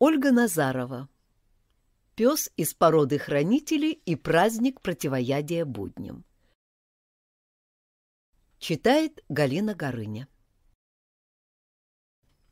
Ольга Назарова. Пес из породы хранителей и праздник противоядия будням. Читает Галина Горыня.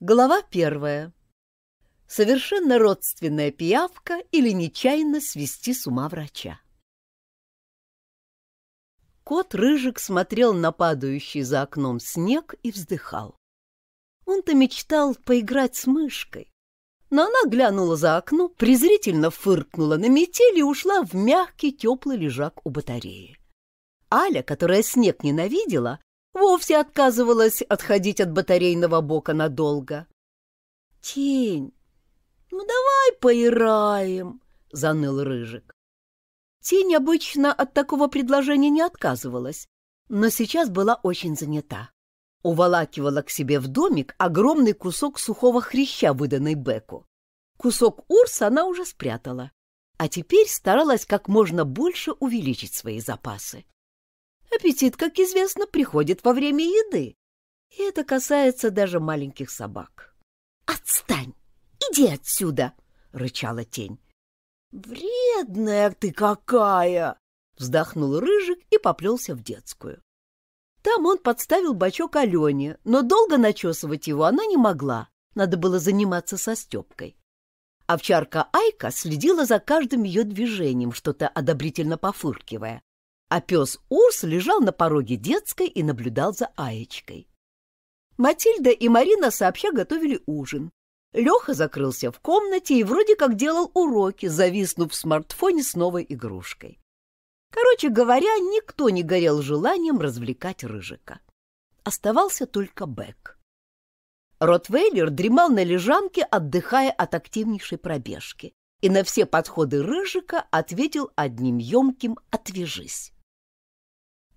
Глава первая. Совершенно родственная пиявка или нечаянно свести с ума врача. Кот-рыжик смотрел на падающий за окном снег и вздыхал. Он-то мечтал поиграть с мышкой, но она глянула за окно, презрительно фыркнула на метель и ушла в мягкий теплый лежак у батареи. Аля, которая снег ненавидела, вовсе отказывалась отходить от батарейного бока надолго. «Тень, ну давай поиграем, заныл Рыжик. Тень обычно от такого предложения не отказывалась, но сейчас была очень занята уволакивала к себе в домик огромный кусок сухого хряща, выданный Беку. Кусок урса она уже спрятала, а теперь старалась как можно больше увеличить свои запасы. Аппетит, как известно, приходит во время еды, и это касается даже маленьких собак. «Отстань! Иди отсюда!» — рычала тень. «Вредная ты какая!» — вздохнул Рыжик и поплелся в детскую. Там он подставил бачок Алене, но долго начесывать его она не могла. Надо было заниматься со Степкой. Овчарка Айка следила за каждым ее движением, что-то одобрительно пофыркивая. А пес Урс лежал на пороге детской и наблюдал за Аечкой. Матильда и Марина сообща готовили ужин. Леха закрылся в комнате и вроде как делал уроки, зависнув в смартфоне с новой игрушкой. Короче говоря, никто не горел желанием развлекать Рыжика. Оставался только Бэк. Ротвейлер дремал на лежанке, отдыхая от активнейшей пробежки, и на все подходы Рыжика ответил одним емким «отвяжись».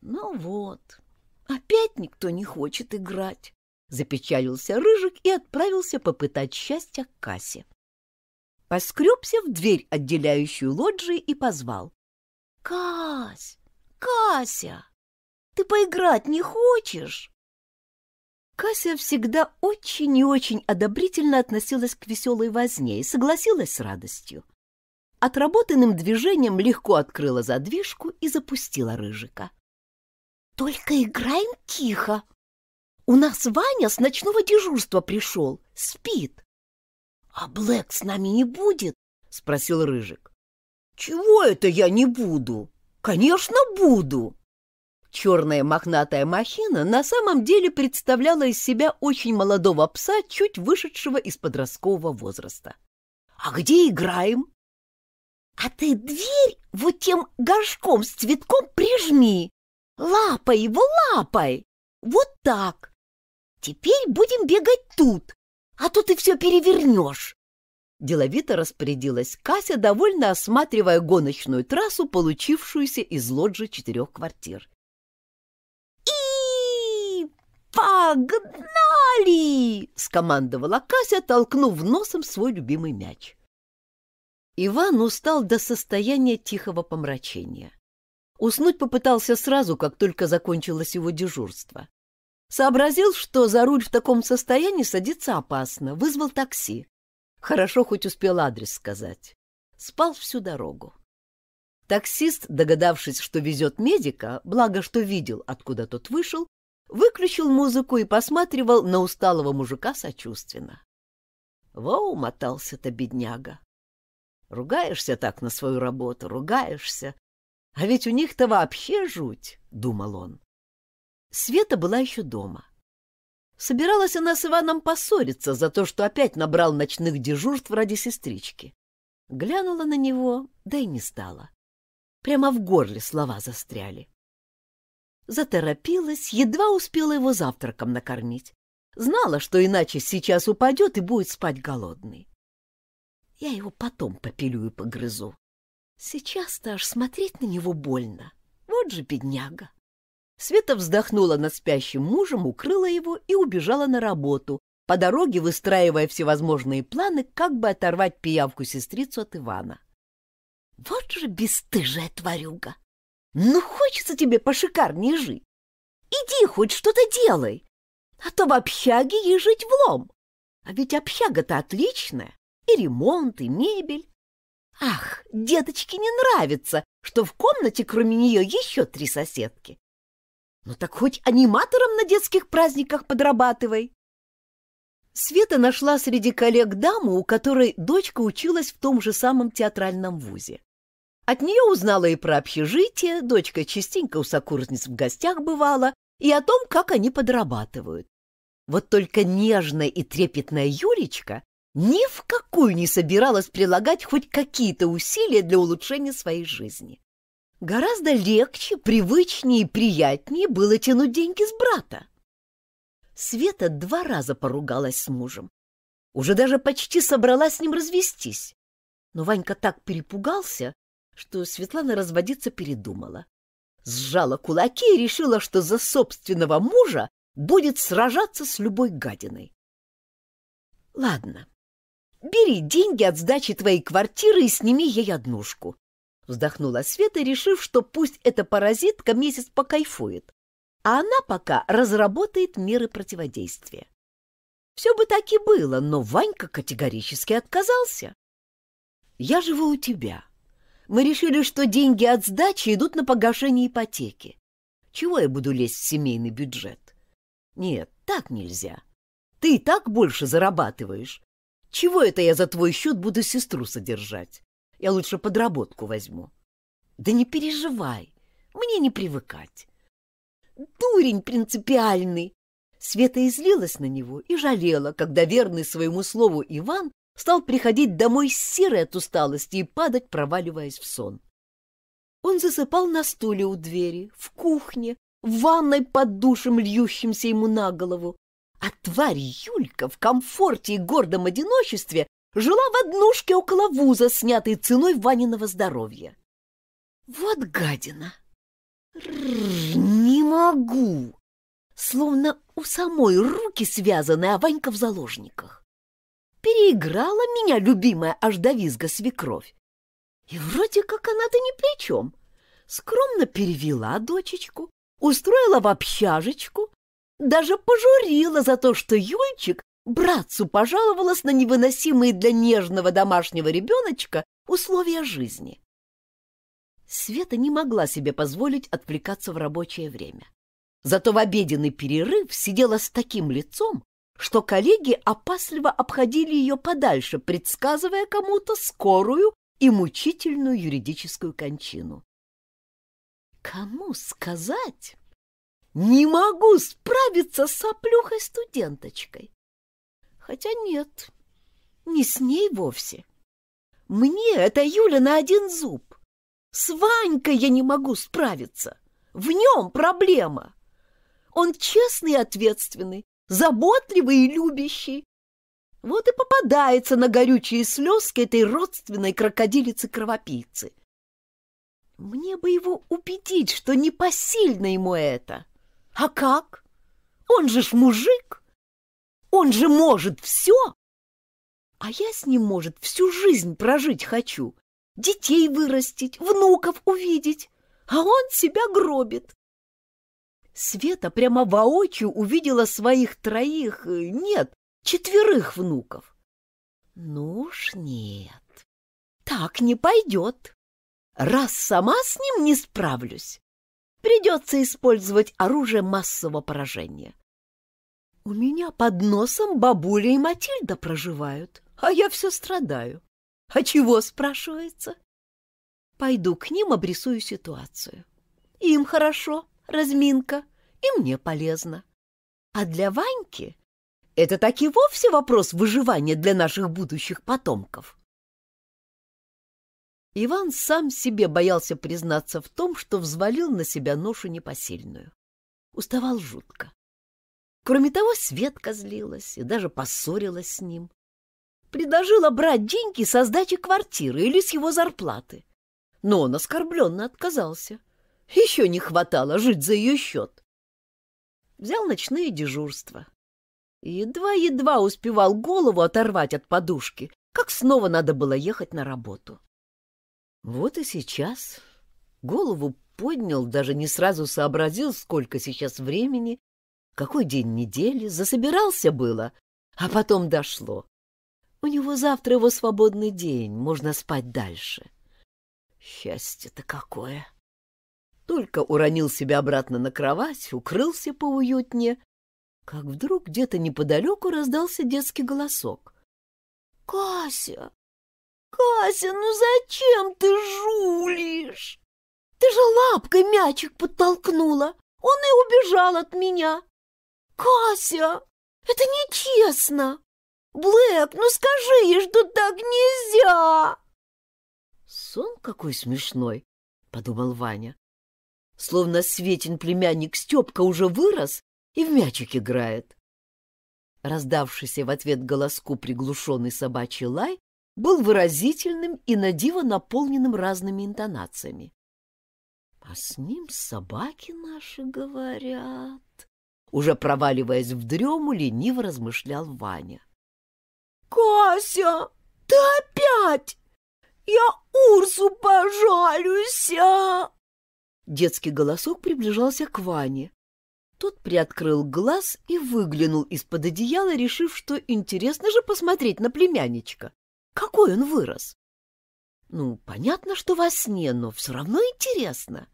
«Ну вот, опять никто не хочет играть», — запечалился Рыжик и отправился попытать счастья к кассе. Поскребся в дверь, отделяющую лоджии, и позвал. «Кась! Кася! Ты поиграть не хочешь?» Кася всегда очень и очень одобрительно относилась к веселой возне и согласилась с радостью. Отработанным движением легко открыла задвижку и запустила рыжика. «Только играем тихо! У нас Ваня с ночного дежурства пришел, спит!» «А Блэк с нами не будет?» — спросил Рыжик. «Чего это я не буду? Конечно, буду!» Черная мохнатая махина на самом деле представляла из себя очень молодого пса, чуть вышедшего из подросткового возраста. «А где играем?» «А ты дверь вот тем горшком с цветком прижми! Лапой его, лапой! Вот так! Теперь будем бегать тут, а то ты все перевернешь!» Деловито распорядилась Кася, довольно осматривая гоночную трассу, получившуюся из лоджи четырех квартир. «И погнали!» — скомандовала Кася, толкнув носом свой любимый мяч. Иван устал до состояния тихого помрачения. Уснуть попытался сразу, как только закончилось его дежурство. Сообразил, что за руль в таком состоянии садиться опасно, вызвал такси. Хорошо хоть успел адрес сказать. Спал всю дорогу. Таксист, догадавшись, что везет медика, благо что видел, откуда тот вышел, выключил музыку и посматривал на усталого мужика сочувственно. Воу, мотался то бедняга. Ругаешься так на свою работу, ругаешься. А ведь у них-то вообще жуть, — думал он. Света была еще дома. Собиралась она с Иваном поссориться за то, что опять набрал ночных дежурств ради сестрички. Глянула на него, да и не стала. Прямо в горле слова застряли. Заторопилась, едва успела его завтраком накормить. Знала, что иначе сейчас упадет и будет спать голодный. Я его потом попилю и погрызу. Сейчас-то аж смотреть на него больно. Вот же бедняга. Света вздохнула над спящим мужем, укрыла его и убежала на работу, по дороге выстраивая всевозможные планы, как бы оторвать пиявку-сестрицу от Ивана. «Вот же бесстыжая тварюга! Ну, хочется тебе пошикарнее жить! Иди хоть что-то делай, а то в общаге ей жить влом! А ведь общага-то отличная, и ремонт, и мебель!» Ах, деточке не нравится, что в комнате кроме нее еще три соседки. Ну так хоть аниматором на детских праздниках подрабатывай. Света нашла среди коллег даму, у которой дочка училась в том же самом театральном вузе. От нее узнала и про общежитие, дочка частенько у сокурсниц в гостях бывала, и о том, как они подрабатывают. Вот только нежная и трепетная Юлечка ни в какую не собиралась прилагать хоть какие-то усилия для улучшения своей жизни. Гораздо легче, привычнее и приятнее было тянуть деньги с брата. Света два раза поругалась с мужем. Уже даже почти собралась с ним развестись. Но Ванька так перепугался, что Светлана разводиться передумала. Сжала кулаки и решила, что за собственного мужа будет сражаться с любой гадиной. «Ладно, бери деньги от сдачи твоей квартиры и сними ей однушку», Вздохнула Света, решив, что пусть эта паразитка месяц покайфует, а она пока разработает меры противодействия. Все бы так и было, но Ванька категорически отказался. «Я живу у тебя. Мы решили, что деньги от сдачи идут на погашение ипотеки. Чего я буду лезть в семейный бюджет? Нет, так нельзя. Ты и так больше зарабатываешь. Чего это я за твой счет буду сестру содержать? Я лучше подработку возьму. Да не переживай, мне не привыкать. Дурень принципиальный. Света излилась на него и жалела, когда верный своему слову Иван стал приходить домой серый от усталости и падать, проваливаясь в сон. Он засыпал на стуле у двери, в кухне, в ванной под душем, льющимся ему на голову. А тварь Юлька в комфорте и гордом одиночестве жила в однушке около вуза, снятой ценой Ваниного здоровья. Вот гадина! Р -р -р, не могу! Словно у самой руки связаны, а Ванька в заложниках. Переиграла меня любимая аж до визга свекровь. И вроде как она-то ни при чем. Скромно перевела дочечку, устроила в общажечку, даже пожурила за то, что Юльчик братцу пожаловалась на невыносимые для нежного домашнего ребеночка условия жизни. Света не могла себе позволить отвлекаться в рабочее время. Зато в обеденный перерыв сидела с таким лицом, что коллеги опасливо обходили ее подальше, предсказывая кому-то скорую и мучительную юридическую кончину. Кому сказать? Не могу справиться с оплюхой-студенточкой. Хотя нет, не с ней вовсе. Мне это Юля на один зуб. С Ванькой я не могу справиться. В нем проблема. Он честный и ответственный, заботливый и любящий. Вот и попадается на горючие слезки этой родственной крокодилицы-кровопийцы. Мне бы его убедить, что непосильно ему это. А как? Он же ж мужик. Он же может все! А я с ним, может, всю жизнь прожить хочу. Детей вырастить, внуков увидеть. А он себя гробит. Света прямо воочию увидела своих троих, э, нет, четверых внуков. Ну уж нет, так не пойдет. Раз сама с ним не справлюсь, придется использовать оружие массового поражения. У меня под носом бабуля и Матильда проживают, а я все страдаю. А чего, спрашивается? Пойду к ним, обрисую ситуацию. Им хорошо, разминка, и мне полезно. А для Ваньки это так и вовсе вопрос выживания для наших будущих потомков. Иван сам себе боялся признаться в том, что взвалил на себя ношу непосильную. Уставал жутко. Кроме того, Светка злилась и даже поссорилась с ним. Предложила брать деньги со сдачи квартиры или с его зарплаты. Но он оскорбленно отказался. Еще не хватало жить за ее счет. Взял ночные дежурства. Едва-едва успевал голову оторвать от подушки, как снова надо было ехать на работу. Вот и сейчас голову поднял, даже не сразу сообразил, сколько сейчас времени, какой день недели, засобирался было, а потом дошло. У него завтра его свободный день, можно спать дальше. Счастье-то какое! Только уронил себя обратно на кровать, укрылся поуютнее, как вдруг где-то неподалеку раздался детский голосок. — Кася! Кася, ну зачем ты жулишь? Ты же лапкой мячик подтолкнула, он и убежал от меня. «Кася, это нечестно! Блэк, ну скажи что так нельзя!» «Сон какой смешной!» — подумал Ваня. Словно Светин племянник Степка уже вырос и в мячик играет. Раздавшийся в ответ голоску приглушенный собачий лай был выразительным и надиво наполненным разными интонациями. — А с ним собаки наши говорят, уже проваливаясь в дрему, лениво размышлял Ваня. Кося, ты опять? Я Урсу пожалюсь!» Детский голосок приближался к Ване. Тот приоткрыл глаз и выглянул из-под одеяла, решив, что интересно же посмотреть на племянничка. Какой он вырос! Ну, понятно, что во сне, но все равно интересно.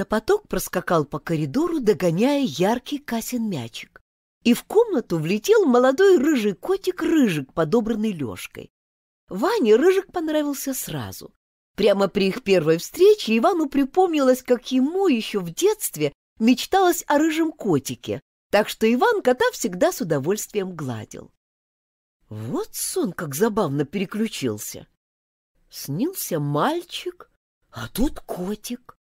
Топоток проскакал по коридору, догоняя яркий Касин мячик. И в комнату влетел молодой рыжий котик Рыжик, подобранный Лёшкой. Ване Рыжик понравился сразу. Прямо при их первой встрече Ивану припомнилось, как ему еще в детстве мечталось о рыжем котике, так что Иван кота всегда с удовольствием гладил. Вот сон как забавно переключился. Снился мальчик, а тут котик.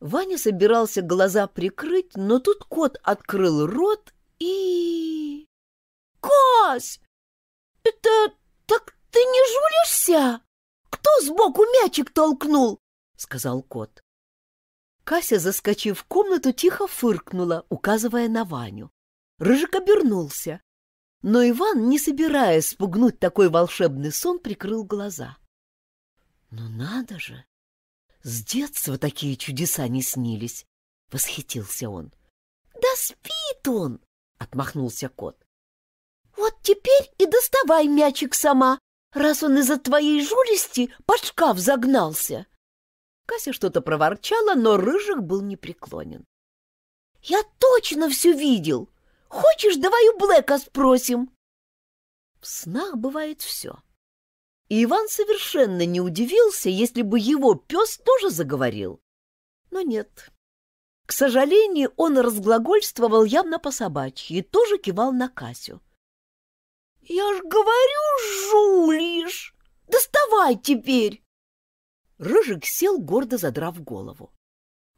Ваня собирался глаза прикрыть, но тут кот открыл рот и... «Кось! Это так ты не жулишься? Кто сбоку мячик толкнул?» — сказал кот. Кася, заскочив в комнату, тихо фыркнула, указывая на Ваню. Рыжик обернулся. Но Иван, не собираясь спугнуть такой волшебный сон, прикрыл глаза. «Ну надо же! С детства такие чудеса не снились, — восхитился он. — Да спит он! — отмахнулся кот. — Вот теперь и доставай мячик сама, раз он из-за твоей жулисти под шкаф загнался. Кася что-то проворчала, но Рыжик был непреклонен. — Я точно все видел! Хочешь, давай у Блэка спросим? В снах бывает все. — и Иван совершенно не удивился, если бы его пес тоже заговорил. Но нет. К сожалению, он разглагольствовал явно по-собачьи и тоже кивал на Касю. — Я ж говорю, жулишь! Доставай теперь! Рыжик сел, гордо задрав голову.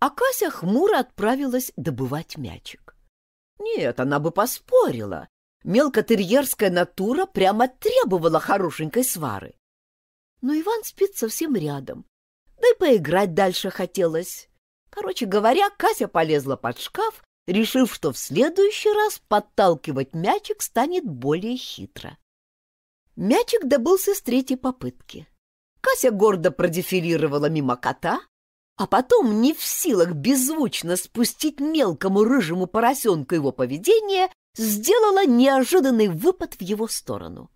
А Кася хмуро отправилась добывать мячик. Нет, она бы поспорила. Мелкотерьерская натура прямо требовала хорошенькой свары но Иван спит совсем рядом. Да и поиграть дальше хотелось. Короче говоря, Кася полезла под шкаф, решив, что в следующий раз подталкивать мячик станет более хитро. Мячик добылся с третьей попытки. Кася гордо продефилировала мимо кота, а потом, не в силах беззвучно спустить мелкому рыжему поросенку его поведение, сделала неожиданный выпад в его сторону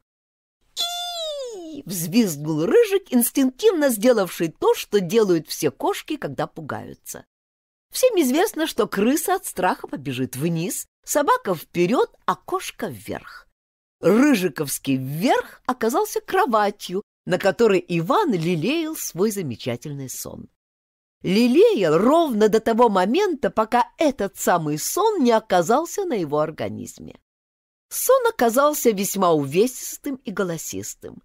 взвизгнул Рыжик, инстинктивно сделавший то, что делают все кошки, когда пугаются. Всем известно, что крыса от страха побежит вниз, собака вперед, а кошка вверх. Рыжиковский вверх оказался кроватью, на которой Иван лелеял свой замечательный сон. Лелеял ровно до того момента, пока этот самый сон не оказался на его организме. Сон оказался весьма увесистым и голосистым.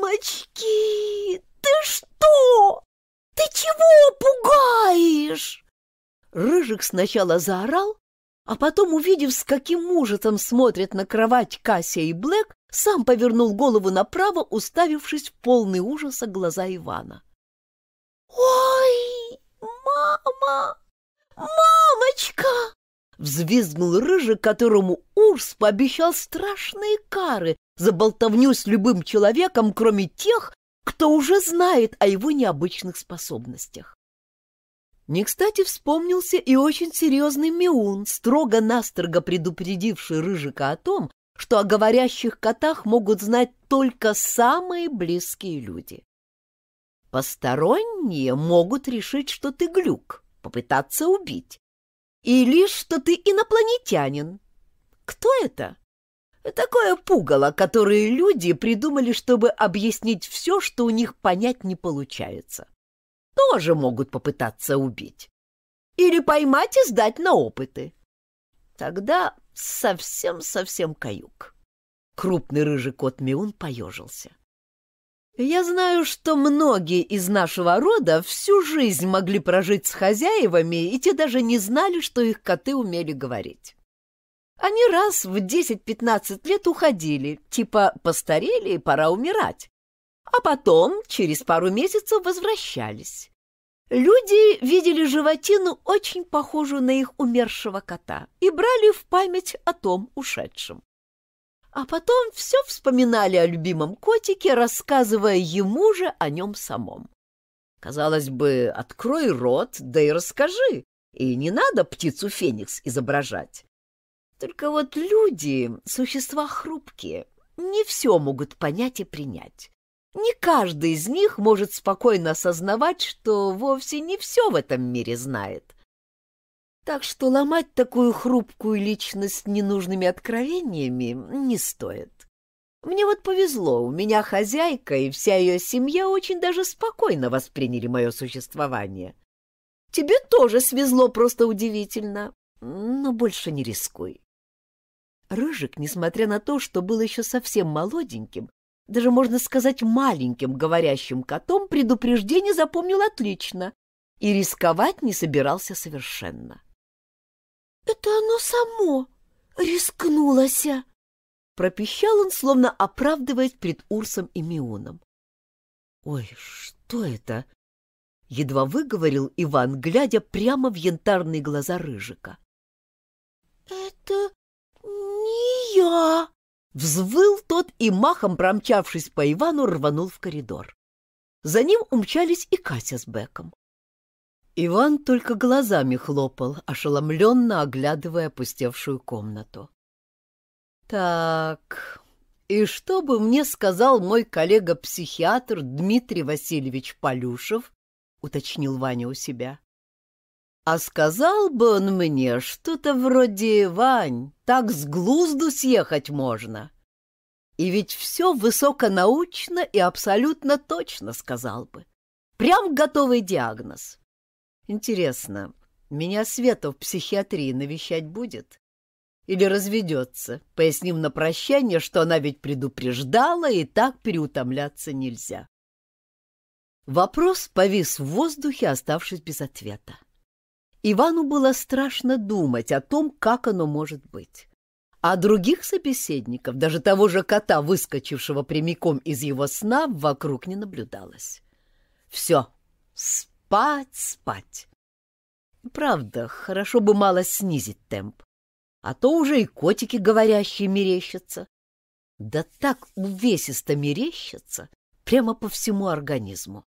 «Мамочки, ты что? Ты чего пугаешь?» Рыжик сначала заорал, а потом, увидев, с каким ужасом смотрят на кровать Кася и Блэк, сам повернул голову направо, уставившись в полный ужаса глаза Ивана. «Ой, мама! Мамочка!» — взвизгнул Рыжик, которому Урс пообещал страшные кары, за болтовню с любым человеком, кроме тех, кто уже знает о его необычных способностях. Не кстати вспомнился и очень серьезный Миун, строго-настрого предупредивший Рыжика о том, что о говорящих котах могут знать только самые близкие люди. Посторонние могут решить, что ты глюк, попытаться убить. Или что ты инопланетянин. Кто это? Такое пугало, которое люди придумали, чтобы объяснить все, что у них понять не получается. Тоже могут попытаться убить. Или поймать и сдать на опыты. Тогда совсем-совсем каюк. Крупный рыжий кот Миун поежился. Я знаю, что многие из нашего рода всю жизнь могли прожить с хозяевами, и те даже не знали, что их коты умели говорить. Они раз в 10-15 лет уходили, типа постарели и пора умирать. А потом, через пару месяцев, возвращались. Люди видели животину, очень похожую на их умершего кота, и брали в память о том ушедшем. А потом все вспоминали о любимом котике, рассказывая ему же о нем самом. Казалось бы, открой рот, да и расскажи, и не надо птицу Феникс изображать. Только вот люди — существа хрупкие, не все могут понять и принять. Не каждый из них может спокойно осознавать, что вовсе не все в этом мире знает. Так что ломать такую хрупкую личность ненужными откровениями не стоит. Мне вот повезло, у меня хозяйка и вся ее семья очень даже спокойно восприняли мое существование. Тебе тоже свезло просто удивительно, но больше не рискуй. Рыжик, несмотря на то, что был еще совсем молоденьким, даже, можно сказать, маленьким говорящим котом, предупреждение запомнил отлично и рисковать не собирался совершенно. «Это оно само рискнулося!» пропищал он, словно оправдываясь пред Урсом и Мионом. «Ой, что это?» — едва выговорил Иван, глядя прямо в янтарные глаза Рыжика. «Это «Я!» — взвыл тот и, махом промчавшись по Ивану, рванул в коридор. За ним умчались и Катя с Беком. Иван только глазами хлопал, ошеломленно оглядывая опустевшую комнату. «Так, и что бы мне сказал мой коллега-психиатр Дмитрий Васильевич Полюшев?» — уточнил Ваня у себя. А сказал бы он мне что-то вроде «Вань, так с глузду съехать можно». И ведь все высоконаучно и абсолютно точно сказал бы. Прям готовый диагноз. Интересно, меня Света в психиатрии навещать будет? Или разведется, поясним на прощание, что она ведь предупреждала, и так переутомляться нельзя. Вопрос повис в воздухе, оставшись без ответа. Ивану было страшно думать о том, как оно может быть. А других собеседников, даже того же кота, выскочившего прямиком из его сна, вокруг не наблюдалось. Все, спать, спать. Правда, хорошо бы мало снизить темп, а то уже и котики говорящие мерещатся. Да так увесисто мерещатся, прямо по всему организму.